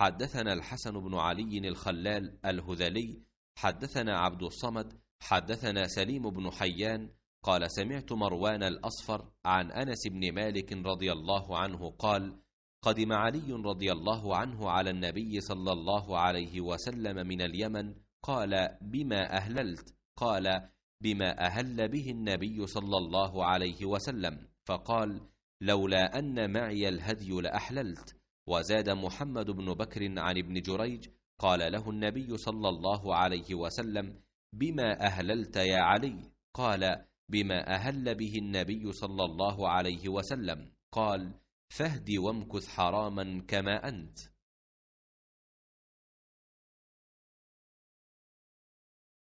حدثنا الحسن بن علي الخلال الهذلي حدثنا عبد الصمد حدثنا سليم بن حيان قال سمعت مروان الأصفر عن أنس بن مالك رضي الله عنه قال قدم علي رضي الله عنه على النبي صلى الله عليه وسلم من اليمن قال بما أهللت قال بما أهل به النبي صلى الله عليه وسلم فقال لولا أن معي الهدي لأحللت وزاد محمد بن بكر عن ابن جريج قال له النبي صلى الله عليه وسلم بما أهللت يا علي قال بما أهل به النبي صلى الله عليه وسلم قال فاهد وامكث حراما كما أنت